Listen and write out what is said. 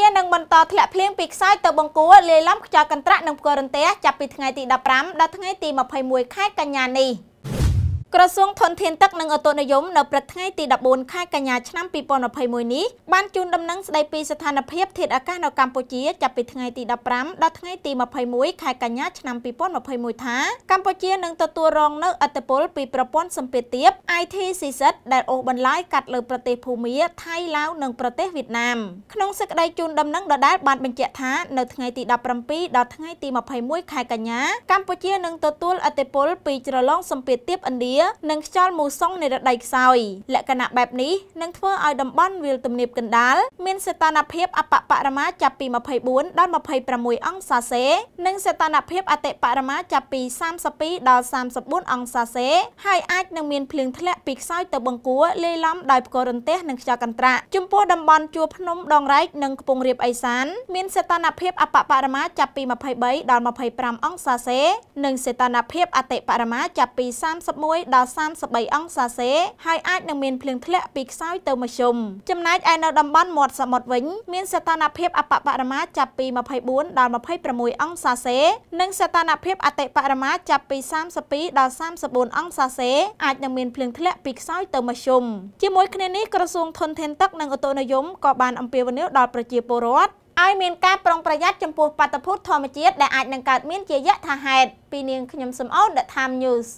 ជានឹងបន្តធ្លាក់ភ្លៀងពីខ្សោយទៅបង្គួរលាយឡំខ្យល់កន្ត្រាក់និងផ្គររន្ទះចាប់ពីថ្ងៃទី15ដល់ថ្ងៃទី21ខែកញ្ញានេះ។ក្រសួងធនធានទឹកនិងអូតូនិយមនៅព្រឹកថ្ងៃទី14ខែកញ្ញាឆ្នាំ2021នេះបានជូនដំណឹងស្ដីពីស្ថានភាពធាតុអាកាសនៅកម្ពុជាចាប់ពីថ្ងៃទី15ដល់ថ្ងៃទី21ខែកញ្ញាឆ្នាំ2021ថាកម្ពុជានឹងទទួលរងនូវឥទ្ធិពលពីប្រព័ន្ធសម្ពាធទាប ITCZ ដែលអូសបន្លាយកាត់លើប្រទេសភូមាថៃឡាវនិងប្រទេសវៀតណាមក្នុងសេចក្តីជូនដំណឹងដដែលបានបញ្ជាក់ថានៅថ្ងៃទី17ដល់ថ្ងៃទី21ខែកញ្ញាកម្ពុជានឹងទទួលឥទ្ធិពលពីជ្រលងសម្ពាធទាបឥណ្ឌានិងខ្យល់មូសុងនៃរដូវខ្សោយលក្ខណៈបែបនេះនឹងធ្វើឲ្យតំបន់វាលទំនាបកណ្ដាលមានសីតុណ្ហភាពអបបរមាចាប់ពី24ដល់26អង្សាសេនិងសីតុណ្ហភាពអតិបរមាចាប់ពី32ដល់34អង្សាសេហើយអាចនឹងមានភ្លៀងធ្លាក់ពីខ្សោយទៅបង្គួរលាយឡំដោយផ្គររន្ទះនិងខ្យល់កន្ត្រាក់ចំពោះតំបន់ជួរភ្នំដងរែកនិងខ្ពង់រាបអេសានមានសីតុណ្ហភាពអបបរមាចាប់ពី23ដល់25អង្សាសេនិងសីតុណ្ហភាពអតិបរមាចាប់ពី31ដល់33អង្សាសេហើយអាចនឹងមានភ្លៀងធ្លាក់ពីខ្សោយទៅមធ្យមចំណែកឯនៅតំបន់មាត់សមុទ្រវិញ មានសីតុណ្ហភាពអបបរមាចាប់ពី24ដល់26អង្សាសេ និងសីតុណ្ហភាពអតិបរមាចាប់ពី32ដល់34អង្សាសេអាចនឹងមានភ្លៀងធ្លាក់ពីខ្សោយទៅមធ្យមជាមួយគ្នានេះក្រសួងធនធានទឹកនិងឧតុនិយមក៏បានអំពាវនាវដល់ប្រជាពលរដ្ឋឲ្យមានការប្រុងប្រយ័ត្នចំពោះបាតុភូតធម្មជាតិដែលអាចនឹងកើតមានជាយថាហេតុពីនាងខ្ញុំសំអូន The Time News